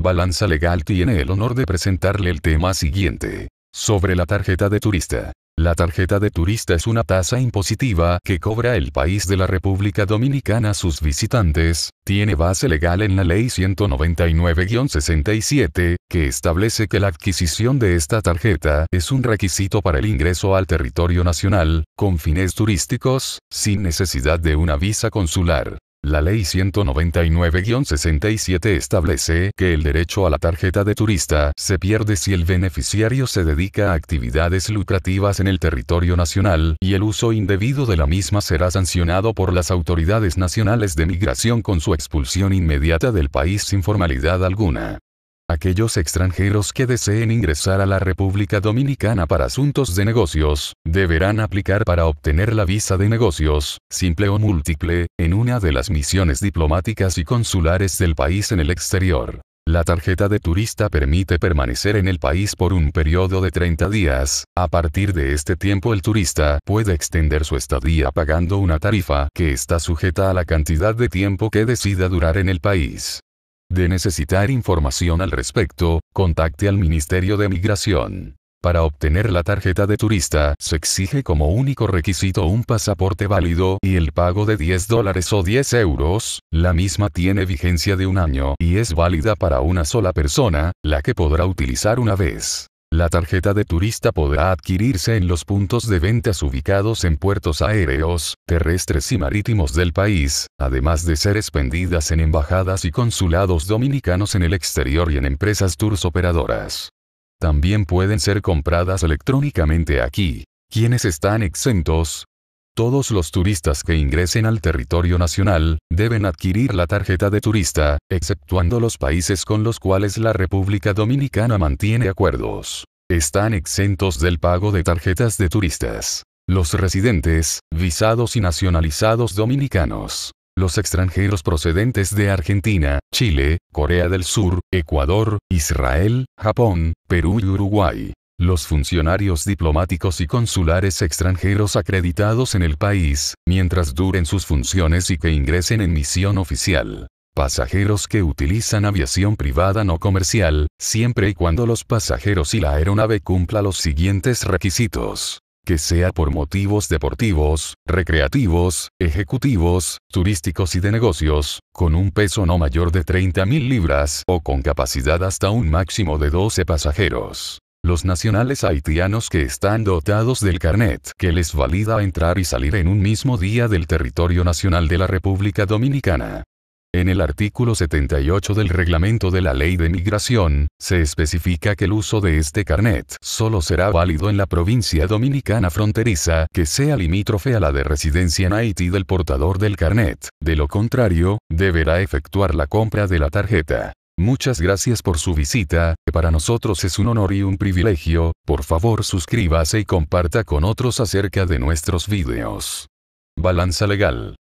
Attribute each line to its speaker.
Speaker 1: Balanza Legal tiene el honor de presentarle el tema siguiente. Sobre la tarjeta de turista. La tarjeta de turista es una tasa impositiva que cobra el país de la República Dominicana a sus visitantes, tiene base legal en la Ley 199-67, que establece que la adquisición de esta tarjeta es un requisito para el ingreso al territorio nacional, con fines turísticos, sin necesidad de una visa consular. La Ley 199-67 establece que el derecho a la tarjeta de turista se pierde si el beneficiario se dedica a actividades lucrativas en el territorio nacional, y el uso indebido de la misma será sancionado por las autoridades nacionales de migración con su expulsión inmediata del país sin formalidad alguna. Aquellos extranjeros que deseen ingresar a la República Dominicana para asuntos de negocios, deberán aplicar para obtener la visa de negocios, simple o múltiple, en una de las misiones diplomáticas y consulares del país en el exterior. La tarjeta de turista permite permanecer en el país por un periodo de 30 días. A partir de este tiempo el turista puede extender su estadía pagando una tarifa que está sujeta a la cantidad de tiempo que decida durar en el país. De necesitar información al respecto, contacte al Ministerio de Migración. Para obtener la tarjeta de turista, se exige como único requisito un pasaporte válido y el pago de 10 dólares o 10 euros. La misma tiene vigencia de un año y es válida para una sola persona, la que podrá utilizar una vez. La tarjeta de turista podrá adquirirse en los puntos de ventas ubicados en puertos aéreos, terrestres y marítimos del país, además de ser expendidas en embajadas y consulados dominicanos en el exterior y en empresas tours operadoras. También pueden ser compradas electrónicamente aquí. Quienes están exentos, todos los turistas que ingresen al territorio nacional, deben adquirir la tarjeta de turista, exceptuando los países con los cuales la República Dominicana mantiene acuerdos. Están exentos del pago de tarjetas de turistas. Los residentes, visados y nacionalizados dominicanos los extranjeros procedentes de Argentina, Chile, Corea del Sur, Ecuador, Israel, Japón, Perú y Uruguay los funcionarios diplomáticos y consulares extranjeros acreditados en el país, mientras duren sus funciones y que ingresen en misión oficial. Pasajeros que utilizan aviación privada no comercial, siempre y cuando los pasajeros y la aeronave cumpla los siguientes requisitos que sea por motivos deportivos, recreativos, ejecutivos, turísticos y de negocios, con un peso no mayor de 30.000 libras o con capacidad hasta un máximo de 12 pasajeros. Los nacionales haitianos que están dotados del carnet que les valida entrar y salir en un mismo día del territorio nacional de la República Dominicana. En el artículo 78 del reglamento de la Ley de Migración, se especifica que el uso de este carnet solo será válido en la provincia dominicana fronteriza que sea limítrofe a la de residencia en Haití del portador del carnet, de lo contrario, deberá efectuar la compra de la tarjeta. Muchas gracias por su visita, para nosotros es un honor y un privilegio, por favor suscríbase y comparta con otros acerca de nuestros videos. Balanza Legal